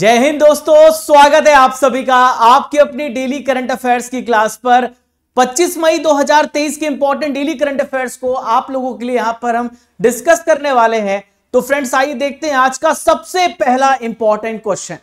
जय हिंद दोस्तों स्वागत है आप सभी का आपकी अपनी डेली करंट अफेयर्स की क्लास पर 25 मई 2023 के इंपॉर्टेंट डेली करंट अफेयर्स को आप लोगों के लिए यहां पर हम डिस्कस करने वाले हैं तो फ्रेंड्स आइए देखते हैं आज का सबसे पहला इंपॉर्टेंट क्वेश्चन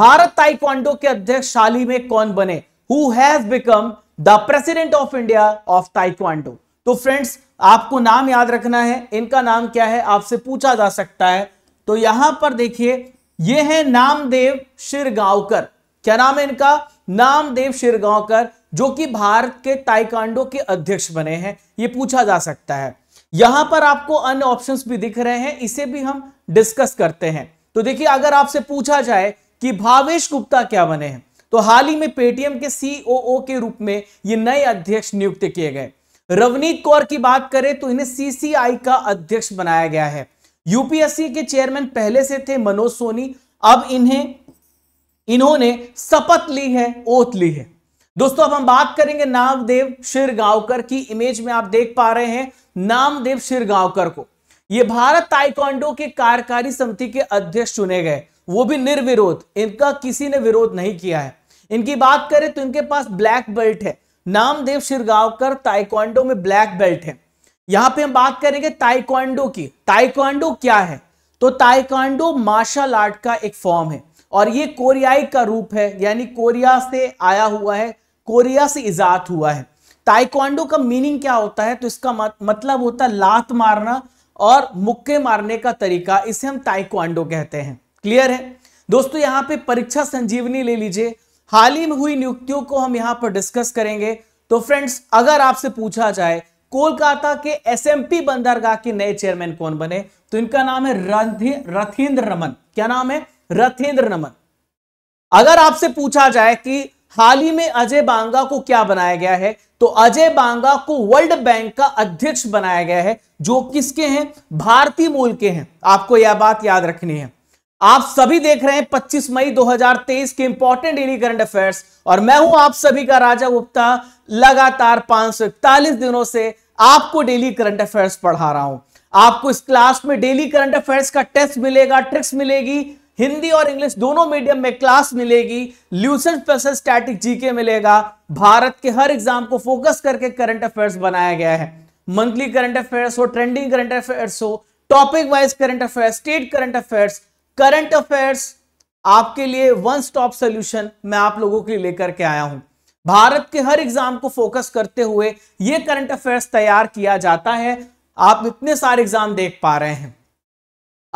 भारत ताइक्वांडो के अध्यक्ष शाली में कौन बने who has become the president of India of taekwondo तो फ्रेंड्स आपको नाम याद रखना है इनका नाम क्या है आपसे पूछा जा सकता है तो यहां पर देखिए ये है नामदेव शिरगांवकर क्या नाम है इनका नामदेव शिरगांवकर जो कि भारत के ताइकांडो के अध्यक्ष बने हैं ये पूछा जा सकता है यहां पर आपको अन्य ऑप्शंस भी दिख रहे हैं इसे भी हम डिस्कस करते हैं तो देखिए अगर आपसे पूछा जाए कि भावेश गुप्ता क्या बने हैं तो हाल ही में पेटीएम के सीओओ के रूप में ये नए अध्यक्ष नियुक्त किए गए रवनीत कौर की बात करें तो इन्हें सीसीआई का अध्यक्ष बनाया गया है यूपीएससी के चेयरमैन पहले से थे मनोज सोनी अब इन्हें इन्होंने शपथ ली है ओत ली है दोस्तों अब हम बात करेंगे नामदेव शिरगांवकर की इमेज में आप देख पा रहे हैं नामदेव शिरगांवकर को ये भारत ताइक्वांडो के कार्यकारी समिति के अध्यक्ष चुने गए वो भी निर्विरोध इनका किसी ने विरोध नहीं किया है इनकी बात करें तो इनके पास ब्लैक बेल्ट है नामदेव शिरगांवकर ताइक्वांडो में ब्लैक बेल्ट है यहां पे हम बात करेंगे ताइक्वांडो की ताइक्वांडो क्या है तो ताइक्वांडो मार्शल आर्ट का एक फॉर्म है और ये कोरियाई का रूप है यानी कोरिया से आया हुआ है कोरिया से इजात हुआ है ताइक्वांडो का मीनिंग क्या होता है तो इसका मतलब होता है लात मारना और मुक्के मारने का तरीका इसे हम ताइक्वांडो कहते हैं क्लियर है दोस्तों यहां पे परीक्षा संजीवनी ले लीजिए हाल ही में हुई नियुक्तियों को हम यहां पर डिस्कस करेंगे तो फ्रेंड्स अगर आपसे पूछा जाए कोलकाता के एसएमपी बंदरगाह के नए चेयरमैन कौन बने तो इनका नाम है रथिंद्र रमन क्या नाम है रथिंद्र रमन अगर आपसे पूछा जाए कि हाल ही में अजय बांगा को क्या बनाया गया है तो अजय बांगा को वर्ल्ड बैंक का अध्यक्ष बनाया गया है जो किसके हैं भारतीय मूल के हैं आपको यह बात याद रखनी है आप सभी देख रहे हैं 25 मई 2023 के इंपॉर्टेंट डेली करंट अफेयर्स और मैं हूं आप सभी का राजा गुप्ता लगातार पांच दिनों से आपको डेली करंट अफेयर्स पढ़ा रहा हूं आपको इस क्लास में डेली करंट अफेयर्स का टेस्ट मिलेगा ट्रिक्स मिलेगी हिंदी और इंग्लिश दोनों मीडियम में क्लास मिलेगी ल्यूसन प्लस स्टैटिक जीके मिलेगा भारत के हर एग्जाम को फोकस करके करंट अफेयर्स बनाया गया है मंथली करंट अफेयर्स हो ट्रेंडिंग करंट अफेयर्स हो topic wise current affairs state current affairs current affairs आपके लिए वन स्टॉप सोल्यूशन मैं आप लोगों के लिए लेकर के आया हूं भारत के हर एग्जाम को फोकस करते हुए ये करंट अफेयर्स तैयार किया जाता है आप इतने सारे एग्जाम देख पा रहे हैं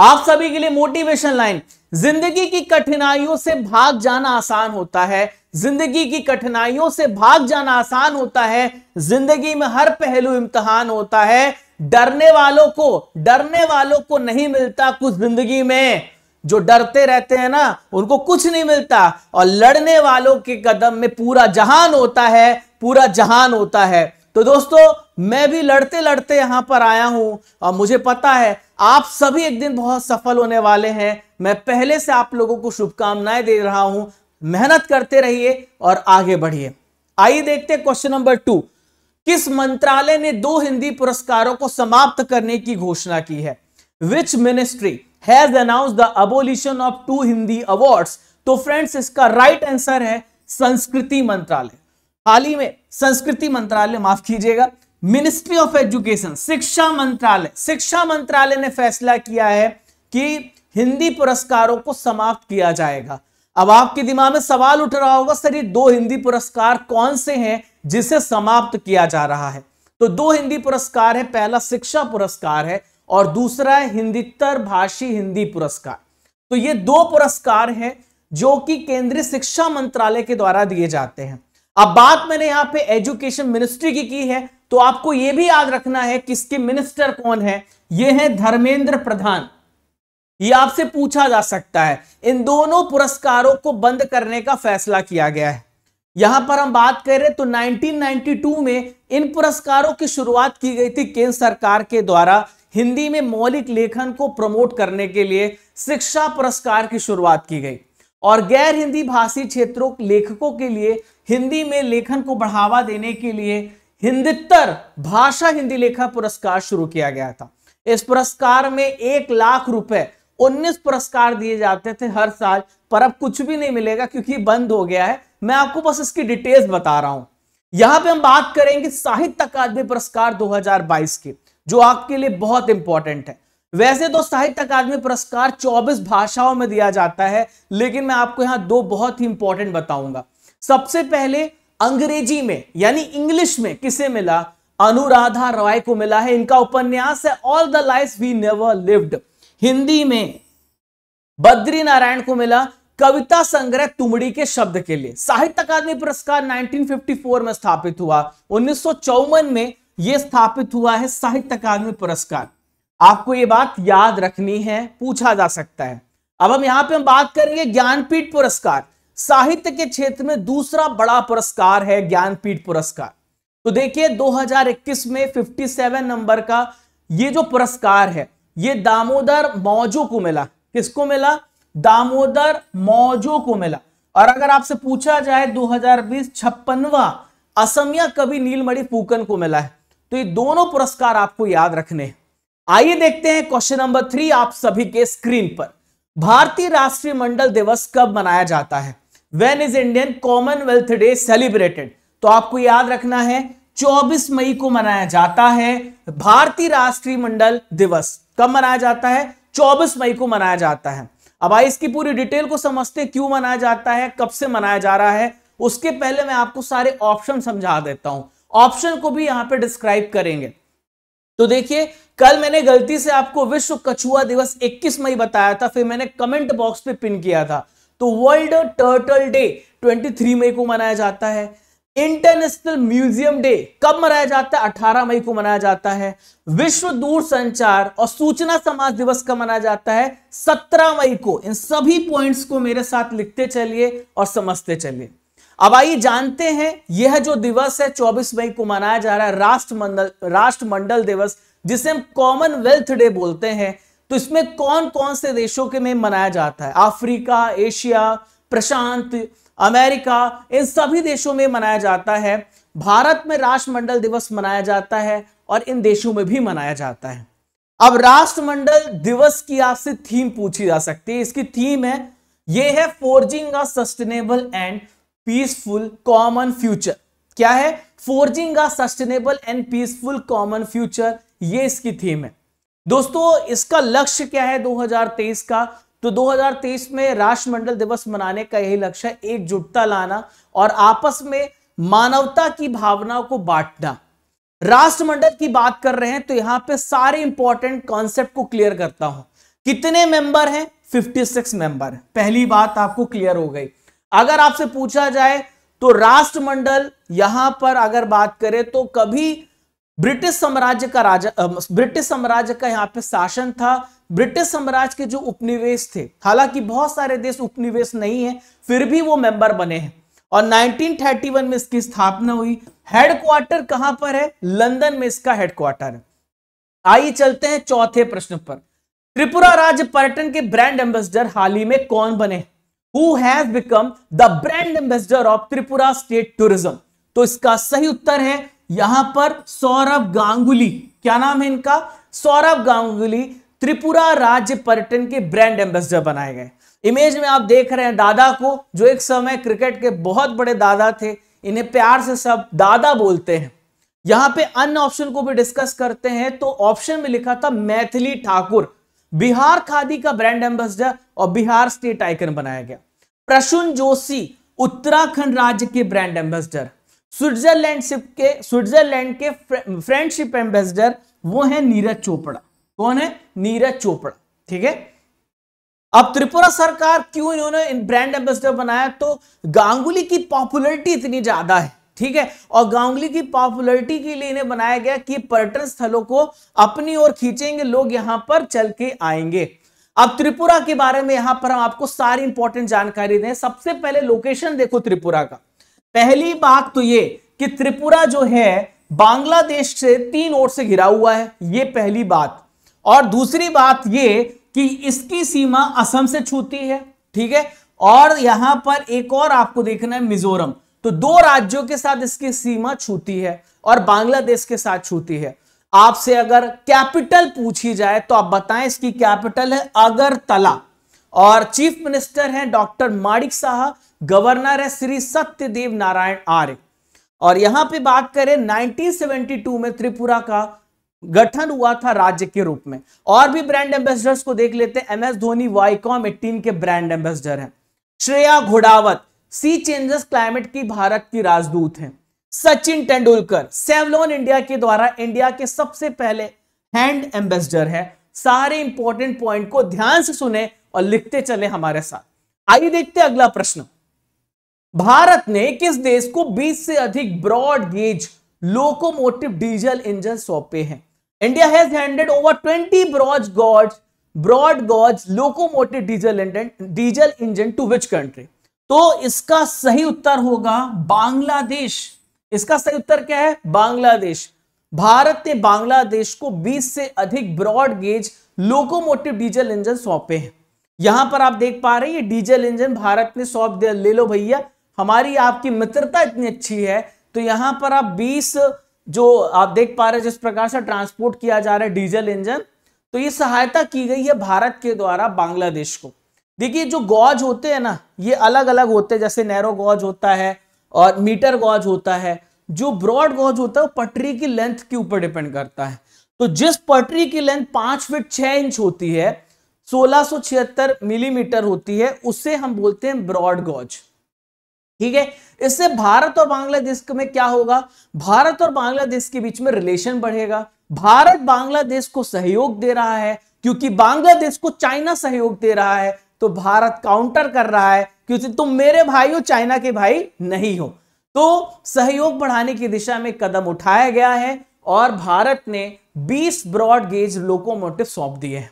आप सभी के लिए मोटिवेशन लाइन जिंदगी की कठिनाइयों से भाग जाना आसान होता है जिंदगी की कठिनाइयों से भाग जाना आसान होता है जिंदगी में हर पहलू इम्तहान होता है डरने वालों को डरने वालों को नहीं मिलता कुछ जिंदगी में जो डरते रहते हैं ना उनको कुछ नहीं मिलता और लड़ने वालों के कदम में पूरा जहान होता है पूरा जहान होता है तो दोस्तों मैं भी लड़ते लड़ते यहां पर आया हूं और मुझे पता है आप सभी एक दिन बहुत सफल होने वाले हैं मैं पहले से आप लोगों को शुभकामनाएं दे रहा हूं मेहनत करते रहिए और आगे बढ़िए आइए देखते क्वेश्चन नंबर टू किस मंत्रालय ने दो हिंदी पुरस्कारों को समाप्त करने की घोषणा की है which ministry has announce the abolition of two Hindi awards तो फ्रेंड्स इसका राइट right आंसर है संस्कृति मंत्रालय हाल ही में संस्कृति मंत्रालय माफ कीजिएगा मिनिस्ट्री ऑफ एजुकेशन शिक्षा मंत्रालय शिक्षा मंत्रालय ने फैसला किया है कि हिंदी पुरस्कारों को समाप्त किया जाएगा अब आपके दिमाग में सवाल उठ रहा होगा सर ये दो हिंदी पुरस्कार कौन से हैं जिसे समाप्त किया जा रहा है तो दो हिंदी पुरस्कार है पहला शिक्षा पुरस्कार है और दूसरा है हिंदीतर भाषी हिंदी पुरस्कार तो ये दो पुरस्कार हैं जो कि केंद्रीय शिक्षा मंत्रालय के द्वारा दिए जाते हैं अब बात मैंने यहां पे एजुकेशन मिनिस्ट्री की की है तो आपको यह भी याद रखना है किसके मिनिस्टर कौन है ये है धर्मेंद्र प्रधान ये आपसे पूछा जा सकता है इन दोनों पुरस्कारों को बंद करने का फैसला किया गया है यहां पर हम बात कर रहे तो 1992 में इन पुरस्कारों की शुरुआत की गई थी केंद्र सरकार के द्वारा हिंदी में मौलिक लेखन को प्रमोट करने के लिए शिक्षा पुरस्कार की शुरुआत की गई और गैर हिंदी भाषी क्षेत्रों के लेखकों के लिए हिंदी में लेखन को बढ़ावा देने के लिए हिंदितर भाषा हिंदी लेखा पुरस्कार शुरू किया गया था इस पुरस्कार में एक लाख रुपए उन्नीस पुरस्कार दिए जाते थे हर साल पर अब कुछ भी नहीं मिलेगा क्योंकि बंद हो गया है मैं आपको बस इसकी डिटेल्स बता रहा हूं यहां पे हम बात करेंगे साहित्य अकादमी पुरस्कार 2022 की जो आपके लिए बहुत इंपॉर्टेंट है वैसे तो साहित्य अकादमी पुरस्कार 24 भाषाओं में दिया जाता है लेकिन मैं आपको यहां दो बहुत ही इंपॉर्टेंट बताऊंगा सबसे पहले अंग्रेजी में यानी इंग्लिश में किसे मिला अनुराधा रॉय को मिला है इनका उपन्यास है all the life we never lived Hindi में बद्री नारायण को मिला कविता संग्रह तुमड़ी के शब्द के लिए साहित्य अकादमी पुरस्कार 1954 में स्थापित हुआ उन्नीस में यह स्थापित हुआ है साहित्य अकादमी पुरस्कार आपको ये बात याद रखनी है पूछा जा सकता है अब हम यहां पे हम बात करेंगे ज्ञानपीठ पुरस्कार साहित्य के क्षेत्र में दूसरा बड़ा पुरस्कार है ज्ञानपीठ पुरस्कार तो देखिए 2021 में 57 नंबर का ये जो पुरस्कार है ये दामोदर मौजो को मिला किसको मिला दामोदर मौजो को मिला और अगर आपसे पूछा जाए 2020 हजार असमिया कवि नीलमणि फूकन को मिला है तो ये दोनों पुरस्कार आपको याद रखने आइए देखते हैं क्वेश्चन नंबर थ्री आप सभी के स्क्रीन पर भारतीय राष्ट्रीय मंडल दिवस कब मनाया जाता है when is Indian Commonwealth day celebrated तो आपको याद रखना है 24 मई को मनाया जाता है भारतीय राष्ट्रीय मंडल दिवस कब मनाया जाता है 24 मई को मनाया जाता है अब आइए इसकी पूरी डिटेल को समझते हैं क्यों मनाया जाता है कब से मनाया जा रहा है उसके पहले मैं आपको सारे ऑप्शन समझा देता हूं ऑप्शन को भी यहां पे डिस्क्राइब करेंगे तो देखिए कल मैंने गलती से आपको विश्व कछुआ दिवस 21 मई बताया था फिर मैंने कमेंट बॉक्स पे पिन किया था तो वर्ल्ड टर्टल डे 23 मई को मनाया जाता है इंटरनेशनल म्यूजियम डे कब मनाया जाता है 18 मई को मनाया जाता है विश्व दूर संचार और सूचना समाज दिवस का मनाया जाता है 17 मई को इन सभी पॉइंट्स को मेरे साथ लिखते चलिए और समझते चलिए अब आइए जानते हैं यह जो दिवस है 24 मई को मनाया जा रहा है राष्ट्रमंडल राष्ट्रमंडल दिवस जिसे हम कॉमनवेल्थ डे बोलते हैं तो इसमें कौन कौन से देशों के में मनाया जाता है अफ्रीका एशिया प्रशांत अमेरिका इन सभी देशों में मनाया जाता है भारत में राष्ट्रमंडल दिवस मनाया जाता है और इन देशों में भी मनाया जाता है अब राष्ट्रमंडल दिवस की आपसे थीम पूछी जा सकती है इसकी थीम है ये है forging a sustainable and peaceful common future क्या है forging a sustainable and peaceful common future ये इसकी थीम है दोस्तों इसका लक्ष्य क्या है 2023 का तो 2023 में राष्ट्रमंडल दिवस मनाने का यही लक्ष्य है एकजुटता लाना और आपस में मानवता की भावना को बांटना राष्ट्रमंडल की बात कर रहे हैं तो यहां पे सारे इंपॉर्टेंट कॉन्सेप्ट को क्लियर करता हूं कितने मेंबर हैं 56 मेंबर पहली बात आपको क्लियर हो गई अगर आपसे पूछा जाए तो राष्ट्रमंडल यहां पर अगर बात करें तो कभी ब्रिटिश साम्राज्य का राजा ब्रिटिश साम्राज्य का यहां पे शासन था ब्रिटिश साम्राज्य के जो उपनिवेश थे हालांकि बहुत सारे देश उपनिवेश नहीं है फिर भी वो मेंबर बने हैं और 1931 में इसकी स्थापना हुई हेडक्वार्टर कहां पर है लंदन में इसका हेडक्वार्टर है आइए चलते हैं चौथे प्रश्न पर त्रिपुरा राज्य पर्यटन के ब्रांड एम्बेसडर हाल ही में कौन बने who has become the brand ambassador of Tripura State Tourism? तो इसका सही उत्तर है यहां पर सौरभ गांगुली क्या नाम है इनका सौरभ गांगुली त्रिपुरा राज्य पर्यटन के ब्रांड एम्बेसडर बनाए गए इमेज में आप देख रहे हैं दादा को जो एक समय क्रिकेट के बहुत बड़े दादा थे इन्हें प्यार से सब दादा बोलते हैं यहां पे अन्य ऑप्शन को भी डिस्कस करते हैं तो ऑप्शन में लिखा था मैथिली ठाकुर बिहार खादी का ब्रांड एम्बेसडर और बिहार स्टेट आइकन बनाया गया प्रसून जोशी उत्तराखंड राज्य के ब्रांड एम्बेसडर स्विट्जरलैंड के स्विट्जरलैंड के फ्रेंडशिप एम्बेसडर वो है नीरज चोपड़ा कौन है नीरज चोपड़ा ठीक है अब त्रिपुरा सरकार क्यों इन्होंने ब्रांड एम्बेसडर बनाया तो गांगुली की पॉपुलरिटी इतनी ज्यादा है ठीक है और गांगुली की पॉपुलरिटी के लिए इन्हें बनाया गया कि पर्यटन स्थलों को अपनी ओर खींचेंगे लोग यहां पर चल के आएंगे अब त्रिपुरा के बारे में यहां पर हम आपको सारी इंपॉर्टेंट जानकारी दें सबसे पहले लोकेशन देखो त्रिपुरा का पहली बात तो ये कि त्रिपुरा जो है बांग्लादेश से तीन ओर से घिरा हुआ है ये पहली बात और दूसरी बात ये कि इसकी सीमा असम से छूती है ठीक है और यहां पर एक और आपको देखना है मिजोरम तो दो राज्यों के साथ इसकी सीमा छूती है और बांग्लादेश के साथ छूती है आपसे अगर कैपिटल पूछी जाए तो आप बताएं इसकी कैपिटल है अगरतला और चीफ मिनिस्टर हैं डॉक्टर माणिक साहा गवर्नर है श्री सत्यदेव नारायण आर्य और यहां पे बात करें 1972 में त्रिपुरा का गठन हुआ था राज्य के रूप में और भी ब्रांड एम्बेसडर्स को देख लेते हैं M S Dhoni Viacom eighteen के ब्रांड एम्बेसडर हैं श्रेया घोड़ावत सी चेंजेस क्लाइमेट की भारत की राजदूत हैं सचिन तेंदुलकर सेवलॉन इंडिया के द्वारा इंडिया के सबसे पहले हैंड एम्बेसडर है सारे इंपॉर्टेंट पॉइंट को ध्यान से सुने और लिखते चले हमारे साथ आइए देखते अगला प्रश्न भारत ने किस देश को 20 से अधिक broad gauge locomotive diesel engine सौंपे हैं India has handed over 20 broad gauge broad gauge locomotive diesel engine diesel engine to which country तो इसका सही उत्तर होगा बांग्लादेश इसका सही उत्तर क्या है बांग्लादेश भारत ने बांग्लादेश को 20 से अधिक broad gauge locomotive diesel engine सौंपे हैं यहां पर आप देख पा रहे हैं ये डीजल इंजन भारत ने सौंप दिया ले लो भैया हमारी आपकी मित्रता इतनी अच्छी है तो यहां पर आप 20 जो आप देख पा रहे हैं जिस प्रकार से ट्रांसपोर्ट किया जा रहा है डीजल इंजन तो ये सहायता की गई है भारत के द्वारा बांग्लादेश को देखिए जो गॉज होते हैं ना ये अलग अलग होते हैं जैसे नैरो गॉज होता है और मीटर गॉज होता है जो ब्रॉड गॉज होता है वो पटरी की लेंथ के ऊपर डिपेंड करता है तो जिस पटरी की लेंथ पांच फिट छह इंच होती है सोलह मिलीमीटर होती है उसे हम बोलते हैं ब्रॉड गॉज ठीक है इससे भारत और बांग्लादेश में क्या होगा भारत और बांग्लादेश के बीच में रिलेशन बढ़ेगा भारत बांग्लादेश को सहयोग दे रहा है क्योंकि बांग्लादेश को चाइना सहयोग दे रहा है तो भारत काउंटर कर रहा है क्योंकि तुम मेरे भाई हो चाइना के भाई नहीं हो तो सहयोग बढ़ाने की दिशा में कदम उठाया गया है और भारत ने 20 ब्रॉड गेज लोकोमोटिव सौंप दिए हैं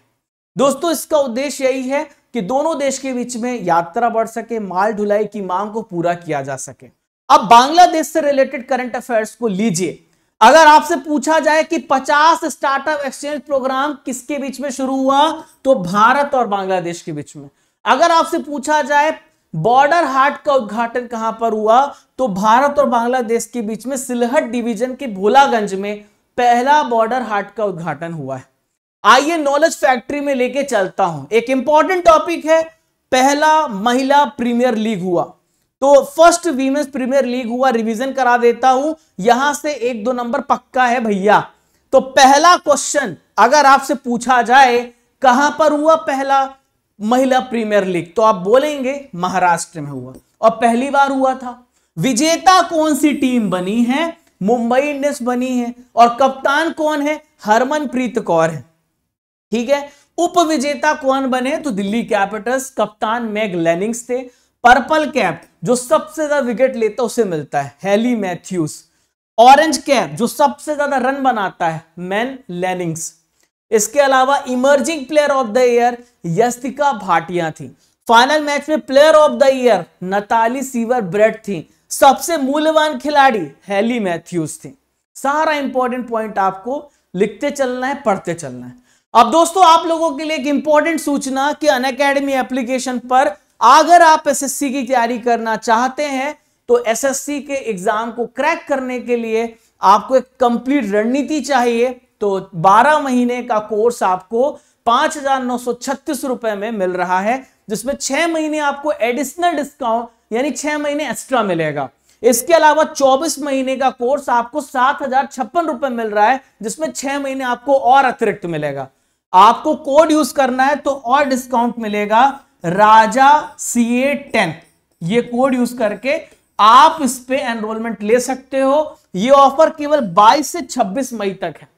दोस्तों इसका उद्देश्य यही है कि दोनों देश के बीच में यात्रा बढ़ सके माल ढुलाई की मांग को पूरा किया जा सके अब बांग्लादेश से रिलेटेड करंट अफेयर्स को लीजिए अगर आपसे पूछा जाए कि 50 स्टार्टअप एक्सचेंज प्रोग्राम किसके बीच में शुरू हुआ तो भारत और बांग्लादेश के बीच में अगर आपसे पूछा जाए बॉर्डर हाट का उद्घाटन कहां पर हुआ तो भारत और बांग्लादेश के बीच में सिलहट डिवीजन के भोलागंज में पहला बॉर्डर हाट का उद्घाटन हुआ है आइए नॉलेज फैक्ट्री में लेके चलता हूं एक इंपॉर्टेंट टॉपिक है पहला महिला प्रीमियर लीग हुआ तो फर्स्ट वीमेंस प्रीमियर लीग हुआ रिवीजन करा देता हूं यहां से एक दो नंबर पक्का है भैया तो पहला क्वेश्चन अगर आपसे पूछा जाए कहां पर हुआ पहला महिला प्रीमियर लीग तो आप बोलेंगे महाराष्ट्र में हुआ और पहली बार हुआ था विजेता कौन सी टीम बनी है मुंबई इंडियंस बनी है और कप्तान कौन है हरमनप्रीत कौर है ठीक है उप विजेता कौन बने तो दिल्ली कैपिटल्स कप्तान मैग लेनिंग्स थे पर्पल कैप जो सबसे ज्यादा विकेट लेता है उसे मिलता है हेली मैथ्यूज ऑरेंज कैप जो सबसे ज्यादा रन बनाता है मैन लेनिंग्स इसके अलावा emerging player of the year Yastika Bhatia थी फाइनल मैच में player of the year Natalie Sciver ब्रेड थी सबसे मूल्यवान खिलाड़ी हेली मैथ्यूज थी सारा इंपॉर्टेंट पॉइंट आपको लिखते चलना है पढ़ते चलना है अब दोस्तों आप लोगों के लिए एक इंपॉर्टेंट सूचना कि अन एप्लीकेशन पर अगर आप एसएससी की तैयारी करना चाहते हैं तो एसएससी के एग्जाम को क्रैक करने के लिए आपको एक कंप्लीट रणनीति चाहिए तो 12 महीने का कोर्स आपको पांच रुपए में मिल रहा है जिसमें छह महीने आपको एडिशनल डिस्काउंट यानी छह महीने एक्स्ट्रा मिलेगा इसके अलावा 24 महीने का कोर्स आपको सात हजार छप्पन रुपए मिल रहा है जिसमें छह महीने आपको और अतिरिक्त मिलेगा आपको कोड यूज करना है तो और डिस्काउंट मिलेगा राजा सी ए टेन ये कोड यूज करके आप इस पे एनरोलमेंट ले सकते हो ये ऑफर केवल 22 से 26 मई तक है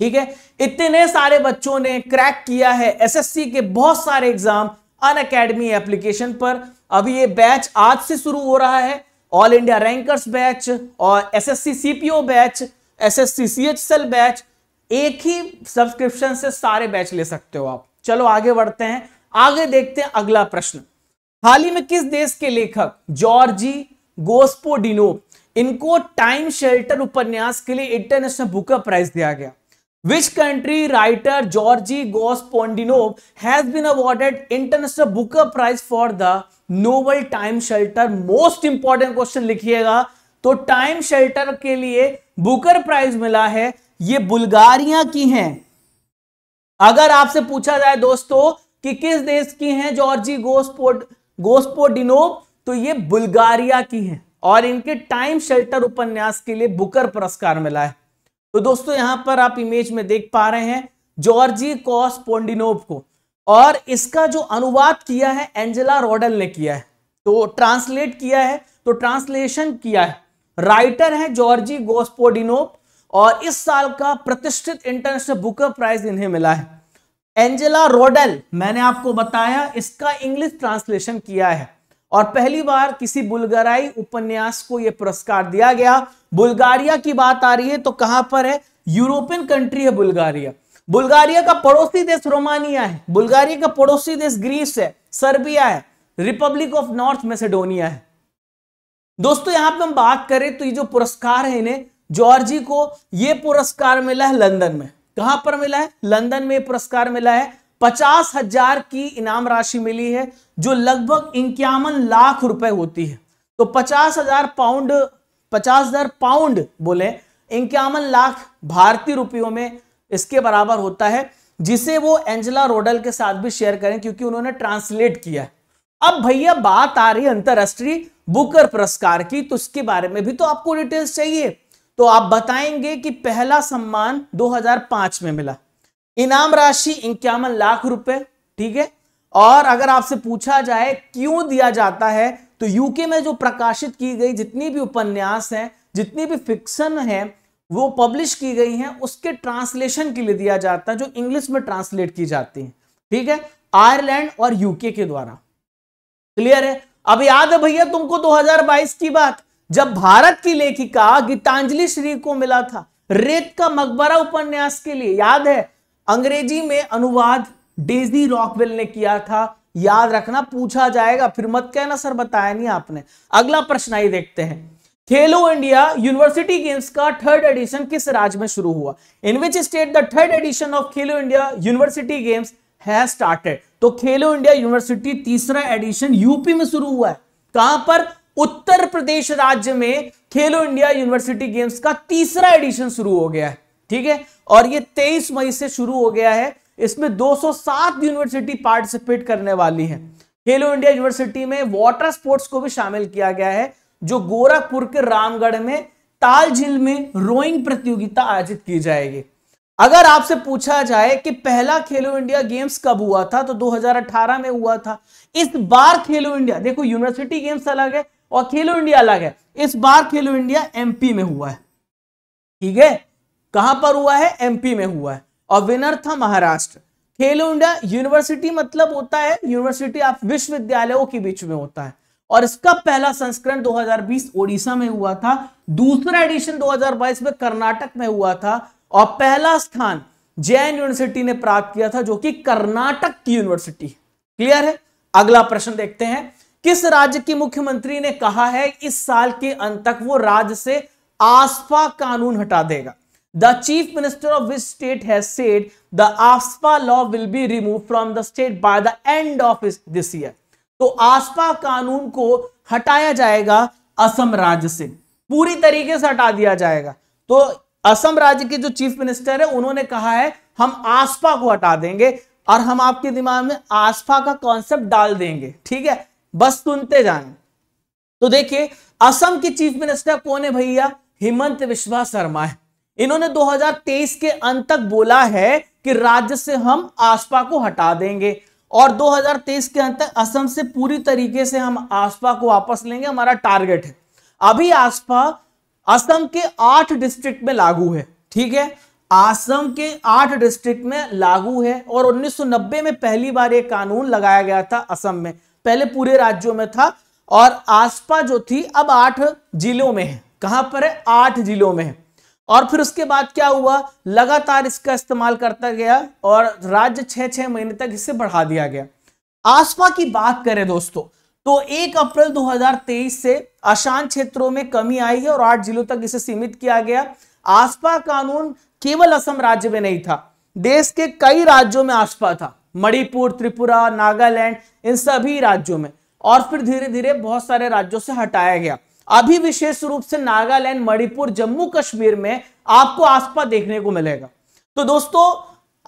ठीक है इतने सारे बच्चों ने क्रैक किया है एसएससी के बहुत सारे एग्जाम अन अकेडमी एप्लीकेशन पर अभी ये बैच आज से शुरू हो रहा है ऑल इंडिया रैंकर्स बैच और SSC CPO batch SSC CHSL batch एक ही सब्सक्रिप्शन से सारे बैच ले सकते हो आप चलो आगे बढ़ते हैं आगे देखते हैं अगला प्रश्न हाल ही में किस देश के लेखक जॉर्जी गोस्पोडिनो इनको टाइम शेल्टर उपन्यास के लिए इंटरनेशनल बुकर प्राइज दिया गया which country writer Georgi Gospodinov has been awarded international Booker prize for the novel time shelter most important question लिखिएगा तो टाइम शेल्टर के लिए बुकर प्राइज मिला है ये बुल्गारिया की हैं अगर आपसे पूछा जाए दोस्तों कि किस देश की हैं जॉर्जी गोस्पोड गोस्पोडिनोव तो ये बुल्गारिया की हैं और इनके टाइम शेल्टर उपन्यास के लिए बुकर पुरस्कार मिला है तो दोस्तों यहां पर आप इमेज में देख पा रहे हैं जॉर्जी कॉस्पोडिनोव को और इसका जो अनुवाद किया है एंजेला रोडल ने किया है तो ट्रांसलेट किया है तो ट्रांसलेशन किया है राइटर है जॉर्जी गोस्पोडिनोव और इस साल का प्रतिष्ठित इंटरनेशनल बुकर प्राइज इन्हें मिला है एंजेला रोडेल मैंने आपको बताया इसका इंग्लिश ट्रांसलेशन किया है और पहली बार किसी बुल्गाराई उपन्यास को यह पुरस्कार दिया गया बुल्गारिया की बात आ रही है तो कहां पर है यूरोपियन कंट्री है बुल्गारिया बुल्गारिया का पड़ोसी देश रोमानिया है बुल्गारिया का पड़ोसी देश ग्रीस है सर्बिया है रिपब्लिक ऑफ नॉर्थ मैसेडोनिया है दोस्तों यहां पर हम बात करें तो ये जो पुरस्कार है इन्हें जॉर्जी को यह पुरस्कार मिला है लंदन में कहां पर मिला है लंदन में पुरस्कार मिला है पचास हजार की इनाम राशि मिली है जो लगभग इक्यावन लाख रुपए होती है तो पचास हजार पाउंड पचास हजार पाउंड बोले इक्यावन लाख भारतीय रुपयों में इसके बराबर होता है जिसे वो एंजला रोडल के साथ भी शेयर करें क्योंकि उन्होंने ट्रांसलेट किया है अब भैया बात आ रही है अंतरराष्ट्रीय बुकर पुरस्कार की तो उसके बारे में भी तो आपको डिटेल्स चाहिए तो आप बताएंगे कि पहला सम्मान 2005 में मिला इनाम राशि इक्यावन लाख रुपए ठीक है और अगर आपसे पूछा जाए क्यों दिया जाता है तो यूके में जो प्रकाशित की गई जितनी भी उपन्यास है जितनी भी फिक्शन है वो पब्लिश की गई है उसके ट्रांसलेशन के लिए दिया जाता है जो इंग्लिश में ट्रांसलेट की जाती है ठीक है आयरलैंड और यूके के द्वारा क्लियर है अब याद है भैया तुमको 2022 की बात जब भारत की लेखिका गीतांजलि श्री को मिला था रेत का मकबरा उपन्यास के लिए याद है अंग्रेजी में अनुवाद डेजी रॉकवेल ने किया था याद रखना पूछा जाएगा फिर मत कहना सर बताया नहीं आपने अगला प्रश्न आई देखते हैं खेलो इंडिया यूनिवर्सिटी गेम्स का थर्ड एडिशन किस राज्य में शुरू हुआ in which state the third edition of Khelo India university games has started तो खेलो इंडिया यूनिवर्सिटी तीसरा एडिशन यूपी में शुरू हुआ है कहां पर उत्तर प्रदेश राज्य में खेलो इंडिया यूनिवर्सिटी गेम्स का तीसरा एडिशन शुरू हो गया है ठीक है और ये 23 मई से शुरू हो गया है इसमें 207 यूनिवर्सिटी पार्टिसिपेट करने वाली है खेलो इंडिया यूनिवर्सिटी में वाटर स्पोर्ट्स को भी शामिल किया गया है जो गोरखपुर के रामगढ़ में ताल झील में रोइंग प्रतियोगिता आयोजित की जाएगी अगर आपसे पूछा जाए कि पहला खेलो इंडिया गेम्स कब हुआ था तो 2018 में हुआ था इस बार खेलो इंडिया देखो यूनिवर्सिटी गेम्स अलग है और खेलो इंडिया अलग है इस बार खेलो इंडिया एमपी में हुआ है ठीक है कहां पर हुआ है एमपी में हुआ है और विनर था महाराष्ट्र खेलो इंडिया यूनिवर्सिटी मतलब होता है यूनिवर्सिटी ऑफ विश्वविद्यालयों के बीच में होता है और इसका पहला संस्करण 2020 ओडिशा में हुआ था दूसरा एडिशन 2022 में कर्नाटक में हुआ था और पहला स्थान जैन यूनिवर्सिटी ने प्राप्त किया था जो कि कर्नाटक की यूनिवर्सिटी क्लियर है अगला प्रश्न देखते हैं किस राज्य के मुख्यमंत्री ने कहा है इस साल के अंत तक वो राज्य से आसपा कानून हटा देगा the chief minister of this state has said the AFSPA law will be remove from the state by the end of this year तो आसपा कानून को हटाया जाएगा असम राज्य से पूरी तरीके से हटा दिया जाएगा तो असम राज्य के जो चीफ मिनिस्टर है उन्होंने कहा है हम आसपा को हटा देंगे और हम आपके दिमाग में आसपा का कॉन्सेप्ट डाल देंगे ठीक है बस सुनते जाए तो देखिए असम के चीफ मिनिस्टर कौन है भैया हिमंत विश्वा शर्मा है इन्होंने 2023 के अंत तक बोला है कि राज्य से हम आसपा को हटा देंगे और 2023 के अंत तक असम से पूरी तरीके से हम आसपा को वापस लेंगे हमारा टारगेट है अभी आसपा असम के आठ डिस्ट्रिक्ट में लागू है ठीक है आसम के आठ डिस्ट्रिक्ट में लागू है और 1990 में पहली बार यह कानून लगाया गया था असम में पहले पूरे राज्यों में था और आसपा जो थी अब आठ जिलों में है कहां पर है आठ जिलों में है और फिर उसके बाद क्या हुआ लगातार इसका इस्तेमाल करता गया और राज्य छह छह महीने तक इसे बढ़ा दिया गया आसपा की बात करें दोस्तों तो 1 अप्रैल 2023 से अशांत क्षेत्रों में कमी आई है और आठ जिलों तक इसे सीमित किया गया आसपा कानून केवल असम राज्य में नहीं था देश के कई राज्यों में आसपा था मणिपुर त्रिपुरा नागालैंड इन सभी राज्यों में और फिर धीरे धीरे बहुत सारे राज्यों से हटाया गया अभी विशेष रूप से नागालैंड मणिपुर जम्मू कश्मीर में आपको आसपा देखने को मिलेगा तो दोस्तों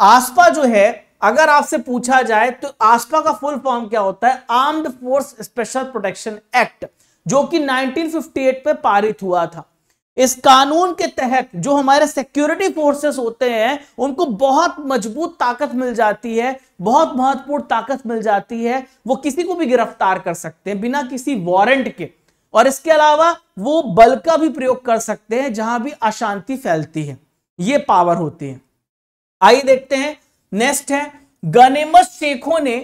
आसपा जो है अगर आपसे पूछा जाए तो आसपा का फुल फॉर्म क्या होता है armed force special protection act जो कि 1958 पे पारित हुआ था इस कानून के तहत जो हमारे सिक्योरिटी फोर्सेस होते हैं उनको बहुत मजबूत ताकत मिल जाती है बहुत महत्वपूर्ण ताकत मिल जाती है वो किसी को भी गिरफ्तार कर सकते हैं बिना किसी वारंट के और इसके अलावा वो बल का भी प्रयोग कर सकते हैं जहां भी अशांति फैलती है ये पावर होती है आइए देखते हैं नेक्स्ट है गनेमस शेखों ने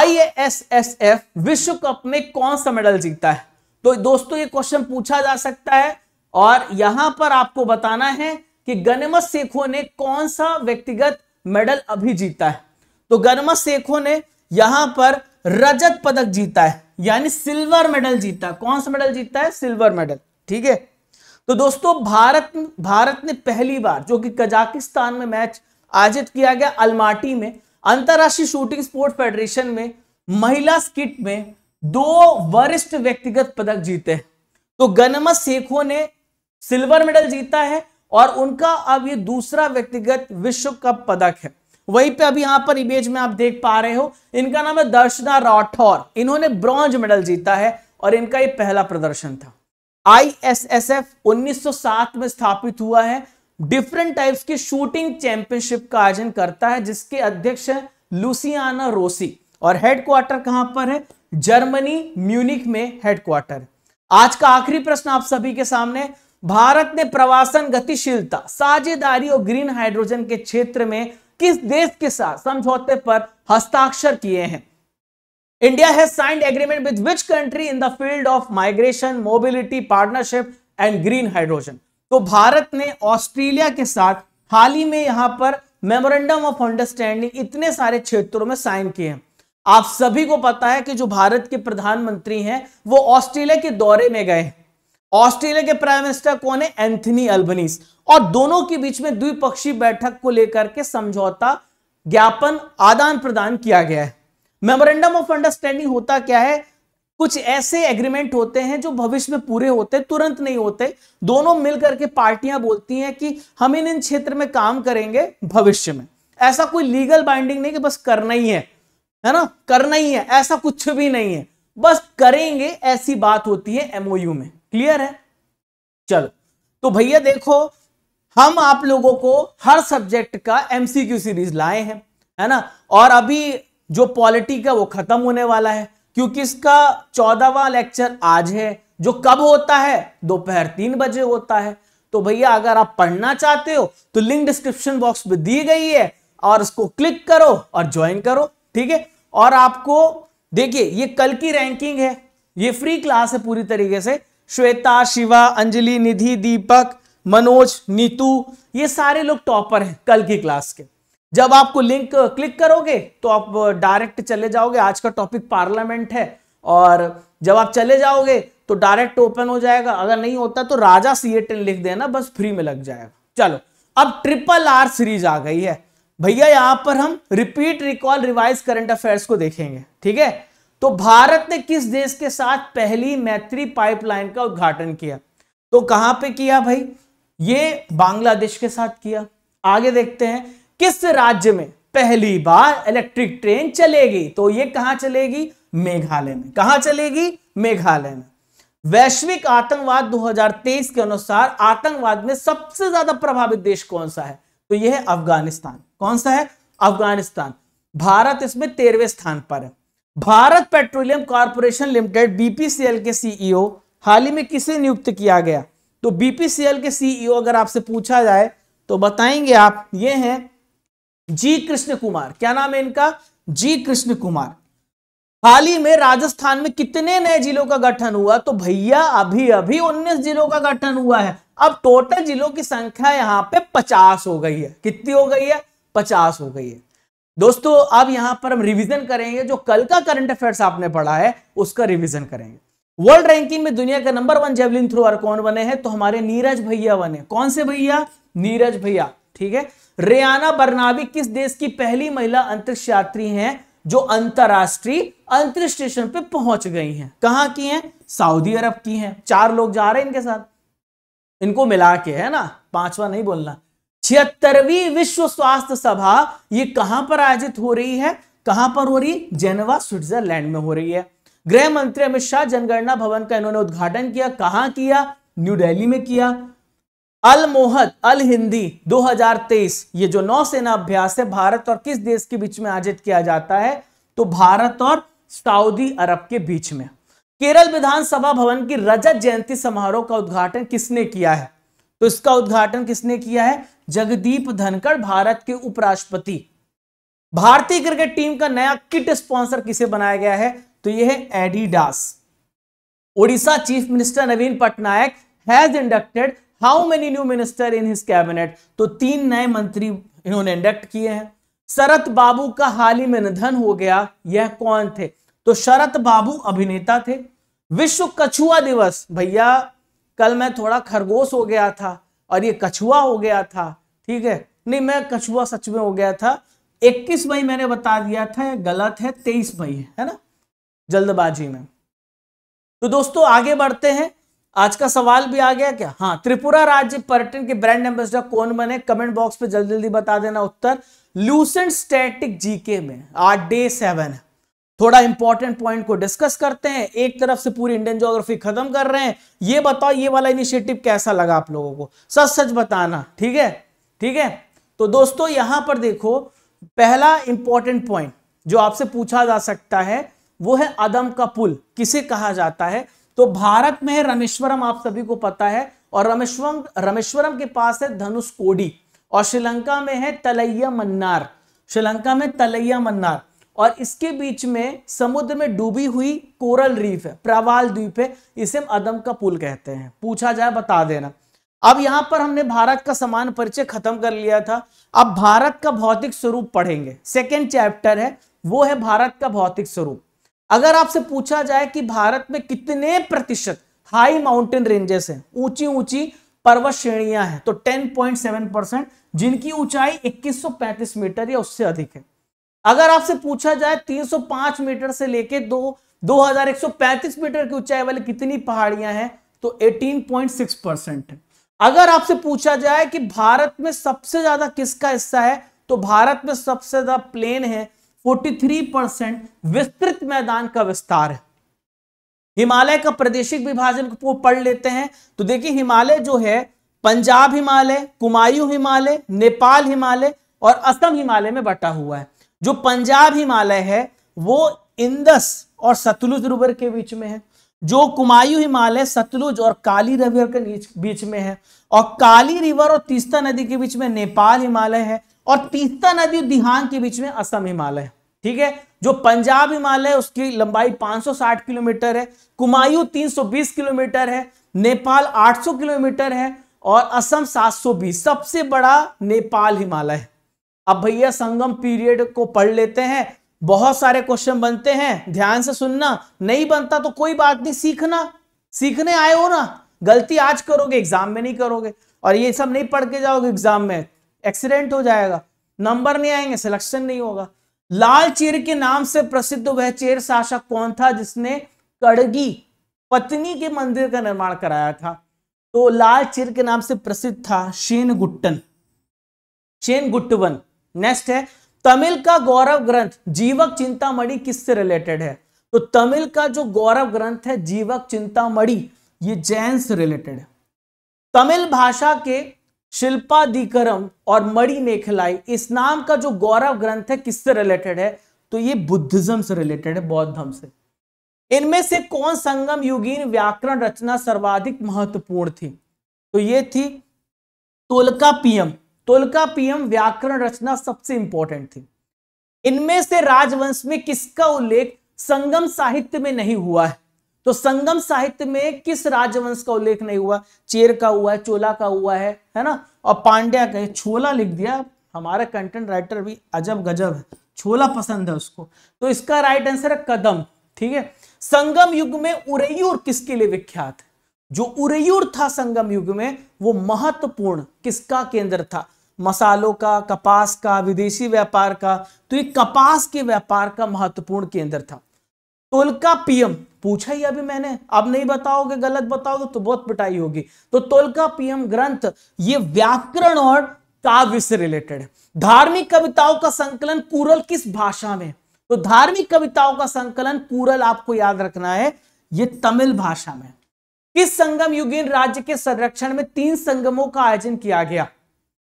आई विश्व कप में कौन सा मेडल जीता है तो दोस्तों ये क्वेश्चन पूछा जा सकता है और यहां पर आपको बताना है कि गनमत सेखो ने कौन सा व्यक्तिगत मेडल अभी जीता है तो गनमत सेखो ने यहां पर रजत पदक जीता है यानी सिल्वर मेडल जीता है कौन सा मेडल जीता है सिल्वर मेडल ठीक है तो दोस्तों भारत भारत ने पहली बार जो कि कजाकिस्तान में मैच आयोजित किया गया अलमाटी में अंतरराष्ट्रीय शूटिंग स्पोर्ट फेडरेशन में महिला स्किट में दो वरिष्ठ व्यक्तिगत पदक जीते तो गनमत शेखों ने सिल्वर मेडल जीता है और उनका अब ये दूसरा व्यक्तिगत विश्व कप पदक है वहीं पे अभी यहां पर इमेज में आप देख पा रहे हो इनका नाम है दर्शना राठौर इन्होंने ब्रॉन्ज मेडल जीता है और इनका ये पहला प्रदर्शन था आईएसएसएफ 1907 में स्थापित हुआ है डिफरेंट टाइप्स की शूटिंग चैंपियनशिप का आयोजन करता है जिसके अध्यक्ष है लुसियाना रोसी और हेडक्वार्टर कहां पर है जर्मनी म्यूनिक में हेडक्वार्टर आज का आखिरी प्रश्न आप सभी के सामने भारत ने प्रवासन गतिशीलता साझेदारी और ग्रीन हाइड्रोजन के क्षेत्र में किस देश के साथ समझौते पर हस्ताक्षर किए हैं India has signed agreement with which country in the field of migration mobility partnership and green hydrogen तो भारत ने ऑस्ट्रेलिया के साथ हाल ही में यहां पर मेमोरेंडम ऑफ अंडरस्टैंडिंग इतने सारे क्षेत्रों में साइन किए हैं आप सभी को पता है कि जो भारत के प्रधानमंत्री हैं वो ऑस्ट्रेलिया के दौरे में गए हैं ऑस्ट्रेलिया के प्राइम मिनिस्टर कौन है एंथनी अल्बनीस और दोनों के बीच में द्विपक्षीय बैठक को लेकर के समझौता ज्ञापन आदान प्रदान किया गया है मेमोरेंडम ऑफ अंडरस्टैंडिंग होता क्या है कुछ ऐसे एग्रीमेंट होते हैं जो भविष्य में पूरे होते तुरंत नहीं होते दोनों मिलकर के पार्टियां बोलती हैं कि हम इन इन क्षेत्र में काम करेंगे भविष्य में ऐसा कोई लीगल बाइंडिंग नहीं कि बस करना ही है है ना करना ही है ऐसा कुछ भी नहीं है बस करेंगे ऐसी बात होती है एमओयू में क्लियर है चलो तो भैया देखो हम आप लोगों को हर सब्जेक्ट का एमसीक्यू सीरीज लाए हैं है ना और अभी जो पॉलिटी का वो खत्म होने वाला है क्योंकि इसका चौदहवा लेक्चर आज है जो कब होता है दोपहर तीन बजे होता है तो भैया अगर आप पढ़ना चाहते हो तो लिंक डिस्क्रिप्शन बॉक्स में दी गई है और उसको क्लिक करो और ज्वाइन करो ठीक है और आपको देखिए ये कल की रैंकिंग है ये फ्री क्लास है पूरी तरीके से श्वेता शिवा अंजलि निधि दीपक मनोज नीतू ये सारे लोग टॉपर हैं कल की क्लास के जब आपको लिंक क्लिक करोगे तो आप डायरेक्ट चले जाओगे आज का टॉपिक पार्लियामेंट है और जब आप चले जाओगे तो डायरेक्ट ओपन हो जाएगा अगर नहीं होता तो राजा सी ए टेन लिख देना बस फ्री में लग जाएगा चलो अब ट्रिपल आर सीरीज आ गई है भैया यहां पर हम repeat recall revise current affairs को देखेंगे ठीक है तो भारत ने किस देश के साथ पहली मैत्री पाइपलाइन का उद्घाटन किया तो कहां पे किया भाई ये बांग्लादेश के साथ किया आगे देखते हैं किस राज्य में पहली बार इलेक्ट्रिक ट्रेन चलेगी तो ये कहां चलेगी मेघालय में कहां चलेगी मेघालय में वैश्विक आतंकवाद 2023 के अनुसार आतंकवाद में सबसे ज्यादा प्रभावित देश कौन सा है तो यह है अफगानिस्तान कौन सा है अफगानिस्तान भारत इसमें तेरहवें स्थान पर है Bharat Petroleum Corporation Limited BPCL के सीईओ हाल ही में किसे नियुक्त किया गया तो बीपीसीएल के सीईओ अगर आपसे पूछा जाए तो बताएंगे आप ये हैं जी कृष्ण कुमार क्या नाम है इनका जी कृष्ण कुमार हाल ही में राजस्थान में कितने नए जिलों का गठन हुआ तो भैया अभी अभी 19 जिलों का गठन हुआ है अब टोटल जिलों की संख्या यहां पे 50 हो गई है कितनी हो गई है 50 हो गई है दोस्तों अब यहां पर हम रिवीजन करेंगे जो कल का करंट अफेयर्स आपने पढ़ा है उसका रिवीजन करेंगे वर्ल्ड रैंकिंग में दुनिया का नंबर वन जेवलिन थ्रोअर कौन बने हैं तो हमारे नीरज भैया बने कौन से भैया नीरज भैया ठीक है रेयाना बरनावी किस देश की पहली महिला अंतरिक्ष यात्री है जो अंतरराष्ट्रीय अंतरिक्ष स्टेशन पे पहुंच गई हैं कहां की हैं सऊदी अरब की हैं चार लोग जा रहे हैं इनके साथ इनको मिला के है ना पांचवा नहीं बोलना छिहत्तरवीं विश्व स्वास्थ्य सभा ये कहां पर आयोजित हो रही है कहां पर हो रही जेनेवा स्विट्जरलैंड में हो रही है गृह मंत्री अमित शाह जनगणना भवन का इन्होंने उद्घाटन किया कहां किया न्यू दिल्ली में किया अल मोहद अल हिंदी 2023 ये जो नौसेना अभ्यास है भारत और किस देश के बीच में आयोजित किया जाता है तो भारत और सऊदी अरब के बीच में केरल विधानसभा भवन की रजत जयंती समारोह का उद्घाटन किसने किया है तो इसका उद्घाटन किसने किया है जगदीप धनखड़ भारत के उपराष्ट्रपति भारतीय क्रिकेट टीम का नया किट स्पॉन्सर किसे बनाया गया है तो यह है Adidas Odisha chief minister Naveen Patnaik has inducted how many new minister in his cabinet तो तीन नए मंत्री इन्होंने इंडक्ट किए हैं शरत बाबू का हाल ही में निधन हो गया यह कौन थे तो शरत बाबू अभिनेता थे विश्व कछुआ दिवस भैया कल मैं थोड़ा खरगोश हो गया था और ये कछुआ हो गया था ठीक है नहीं मैं कछुआ सच में हो गया था 21 मई मैंने बता दिया था गलत है 23 मई है, ना जल्दबाजी में तो दोस्तों आगे बढ़ते हैं आज का सवाल भी आ गया क्या हाँ त्रिपुरा राज्य पर्यटन के ब्रांड एम्बेसडर कौन बने कमेंट बॉक्स पे जल्दी जल्दी बता देना उत्तर लूसेंट स्टैटिक जीके में आज डे सेवन है थोड़ा इंपॉर्टेंट पॉइंट को डिस्कस करते हैं एक तरफ से पूरी इंडियन ज्योग्राफी खत्म कर रहे हैं ये बताओ ये वाला इनिशिएटिव कैसा लगा आप लोगों को सच सच बताना ठीक है ठीक है तो दोस्तों यहां पर देखो पहला इंपॉर्टेंट पॉइंट जो आपसे पूछा जा सकता है वो है अदम का पुल किसे कहा जाता है तो भारत में है रामेश्वरम आप सभी को पता है और रमेश्वरम रमेश्वरम के पास है धनुष कोडी और श्रीलंका में है तलैया मन्नार श्रीलंका में तलैया मन्नार और इसके बीच में समुद्र में डूबी हुई कोरल रीफ है प्रवाल द्वीप है इसे हम अदम का पुल कहते हैं पूछा जाए बता देना अब यहां पर हमने भारत का समान परिचय खत्म कर लिया था अब भारत का भौतिक स्वरूप पढ़ेंगे सेकेंड चैप्टर है वो है भारत का भौतिक स्वरूप अगर आपसे पूछा जाए कि भारत में कितने प्रतिशत हाई माउंटेन रेंजेस हैं ऊंची ऊंची पर्वत श्रेणियां हैं तो 10.7 परसेंट जिनकी ऊंचाई 2135 मीटर या उससे अधिक है अगर आपसे पूछा जाए 305 मीटर से लेके दो 2135 मीटर की ऊंचाई वाली कितनी पहाड़ियां हैं तो 18.6 परसेंट अगर आपसे पूछा जाए कि भारत में सबसे ज्यादा किसका हिस्सा है तो भारत में सबसे ज्यादा प्लेन है 43 परसेंट विस्तृत मैदान का विस्तार है हिमालय का प्रादेशिक विभाजन को पढ़ लेते हैं तो देखिए हिमालय जो है पंजाब हिमालय कुमायू हिमालय नेपाल हिमालय और असम हिमालय में बटा हुआ है जो पंजाब हिमालय है वो इंदस और सतलुज रिवर के बीच में है जो कुमायू हिमालय सतलुज और काली रिवर के बीच में है और काली रिवर और तीस्ता नदी के बीच में नेपाल हिमालय है और तीस्ता नदी दिहांग के बीच में असम हिमालय है ठीक है जो पंजाब हिमालय उसकी लंबाई 560 किलोमीटर है कुमायूं 320 किलोमीटर है नेपाल 800 किलोमीटर है और असम 720 सबसे बड़ा नेपाल हिमालय है अब भैया संगम पीरियड को पढ़ लेते हैं बहुत सारे क्वेश्चन बनते हैं ध्यान से सुनना नहीं बनता तो कोई बात नहीं सीखना सीखने आए हो ना गलती आज करोगे एग्जाम में नहीं करोगे और ये सब नहीं पढ़ के जाओगे एग्जाम में एक्सीडेंट हो जाएगा नंबर नहीं आएंगे सिलेक्शन नहीं होगा लाल चेर के नाम से प्रसिद्ध वह चेर शासक कौन था जिसने कड़गी पत्नी के मंदिर का निर्माण कराया था तो लाल चेर के नाम से प्रसिद्ध था शेन गुट्टन शेन गुट्टवन नेक्स्ट है तमिल का गौरव ग्रंथ जीवक चिंतामणि किससे रिलेटेड है तो तमिल का जो गौरव ग्रंथ है जीवक चिंतामणि ये जैन से रिलेटेड है तमिल भाषा के शिल्पाधिकरम और मणि मेखलाई इस नाम का जो गौरव ग्रंथ है किससे रिलेटेड है तो ये बुद्धिज्म से रिलेटेड है बौद्ध धर्म से इनमें से कौन संगम युगीन व्याकरण रचना सर्वाधिक महत्वपूर्ण थी तो ये थी तोलका पीएम तोलका पीएम व्याकरण रचना सबसे इंपॉर्टेंट थी इनमें से राजवंश में किसका उल्लेख संगम साहित्य में नहीं हुआ है तो संगम साहित्य में किस राजवंश का उल्लेख नहीं हुआ चेर का हुआ है चोला का हुआ है है ना और पांड्या का छोला लिख दिया हमारा कंटेंट राइटर भी अजब गजब है छोला पसंद है उसको तो इसका राइट आंसर है कदम ठीक है संगम युग में उरैयूर किसके लिए विख्यात जो उरेयूर था संगम युग में वो महत्वपूर्ण किसका केंद्र था मसालों का कपास का विदेशी व्यापार का तो ये कपास के व्यापार का महत्वपूर्ण केंद्र था तोलका पीएम पूछा ही अभी मैंने अब नहीं बताओगे गलत बताओगे तो बहुत पिटाई होगी तो तोलका पीएम ग्रंथ ये व्याकरण और काव्य से रिलेटेड है धार्मिक कविताओं का संकलन कुरल किस भाषा में तो धार्मिक कविताओं का संकलन कुरल आपको याद रखना है ये तमिल भाषा में किस संगम युगीन राज्य के संरक्षण में तीन संगमों का आयोजन किया गया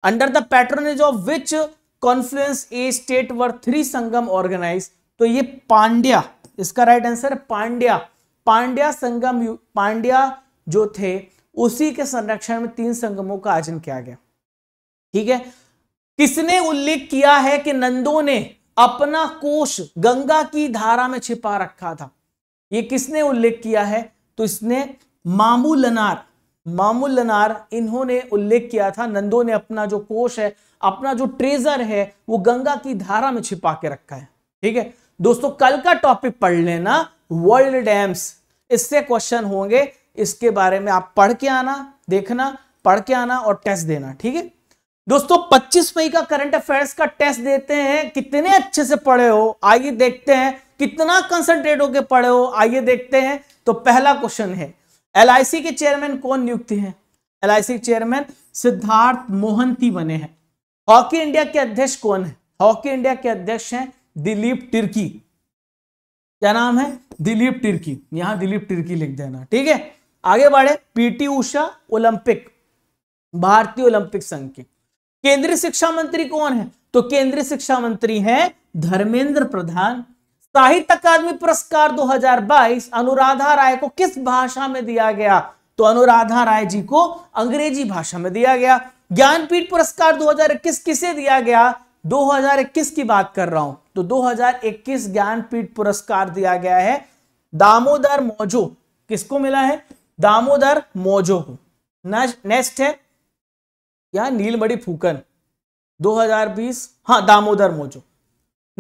under the patronage of which confluence a state were three Sangam organize तो ये पांड्या इसका राइट आंसर पांड्या पांड्या संगम पांड्या जो थे उसी के संरक्षण में तीन संगमों का आयोजन किया गया ठीक है किसने उल्लेख किया है कि नंदो ने अपना कोष गंगा की धारा में छिपा रखा था ये किसने उल्लेख किया है तो इसने मामू लनार मामुल लनार इन्होंने उल्लेख किया था नंदो ने अपना जो कोष है अपना जो ट्रेजर है वो गंगा की धारा में छिपा के रखा है ठीक है दोस्तों कल का टॉपिक पढ़ लेना वर्ल्ड डैम्स इससे क्वेश्चन होंगे इसके बारे में आप पढ़ के आना देखना पढ़ के आना और टेस्ट देना ठीक है दोस्तों 25 मई का करंट अफेयर्स का टेस्ट देते हैं कितने अच्छे से पढ़े हो आइए देखते हैं कितना कंसंट्रेट होकर पढ़े हो आइए देखते हैं तो पहला क्वेश्चन है एलआईसी के चेयरमैन कौन नियुक्त हैं एलआईसी चेयरमैन सिद्धार्थ मोहंती बने हैं हॉकी इंडिया के अध्यक्ष कौन है हॉकी इंडिया के अध्यक्ष हैं दिलीप तिर्की क्या नाम है दिलीप तिर्की यहां दिलीप तिर्की लिख देना ठीक है आगे बढ़े पीटी उषा ओलंपिक भारतीय ओलंपिक संघ के केंद्रीय शिक्षा मंत्री कौन है तो केंद्रीय शिक्षा मंत्री है धर्मेंद्र प्रधान साहित्य अकादमी पुरस्कार 2022 अनुराधा राय को किस भाषा में दिया गया तो अनुराधा राय जी को अंग्रेजी भाषा में दिया गया ज्ञानपीठ पुरस्कार 2021 किसे दिया गया 2021 की बात कर रहा हूं तो 2021 ज्ञानपीठ पुरस्कार दिया गया है दामोदर मोजो किसको मिला है दामोदर मोजो को नेक्स्ट है या नीलमणि फूकन 2020 हाँ दामोदर मोजो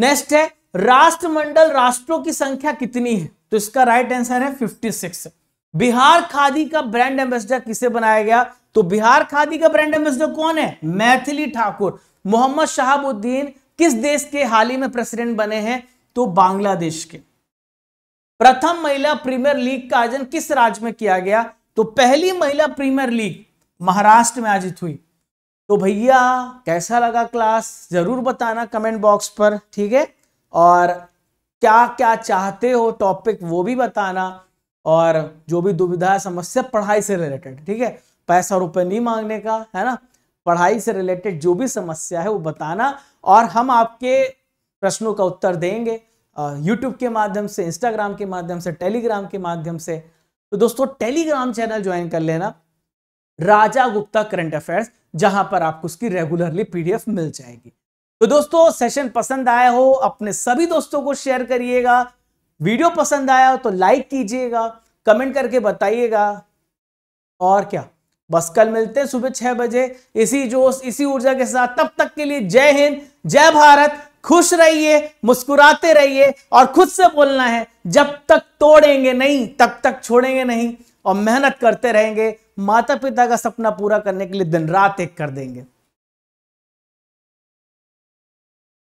नेक्स्ट है राष्ट्रमंडल राष्ट्रों की संख्या कितनी है तो इसका राइट आंसर है 56 बिहार खादी का ब्रांड एम्बेसडर किसे बनाया गया तो बिहार खादी का ब्रांड एम्बेसडर कौन है मैथिली ठाकुर मोहम्मद शहाबुद्दीन किस देश के हाल ही में प्रेसिडेंट बने हैं तो बांग्लादेश के प्रथम महिला प्रीमियर लीग का आयोजन किस राज्य में किया गया तो पहली महिला प्रीमियर लीग महाराष्ट्र में आयोजित हुई तो भैया कैसा लगा क्लास जरूर बताना कमेंट बॉक्स पर ठीक है और क्या क्या चाहते हो टॉपिक वो भी बताना और जो भी दुविधा समस्या पढ़ाई से रिलेटेड ठीक है पैसा रुपए नहीं मांगने का है ना पढ़ाई से रिलेटेड जो भी समस्या है वो बताना और हम आपके प्रश्नों का उत्तर देंगे यूट्यूब के माध्यम से इंस्टाग्राम के माध्यम से टेलीग्राम के माध्यम से तो दोस्तों टेलीग्राम चैनल ज्वाइन कर लेना राजा गुप्ता करंट अफेयर्स जहां पर आपको उसकी रेगुलरली पीडीएफ मिल जाएगी तो दोस्तों सेशन पसंद आया हो अपने सभी दोस्तों को शेयर करिएगा वीडियो पसंद आया हो तो लाइक कीजिएगा कमेंट करके बताइएगा और क्या बस कल मिलते हैं सुबह छह बजे इसी जोश इसी ऊर्जा के साथ तब तक के लिए जय हिंद जय भारत खुश रहिए मुस्कुराते रहिए और खुद से बोलना है जब तक तोड़ेंगे नहीं तब तक छोड़ेंगे नहीं और मेहनत करते रहेंगे माता पिता का सपना पूरा करने के लिए दिन रात एक कर देंगे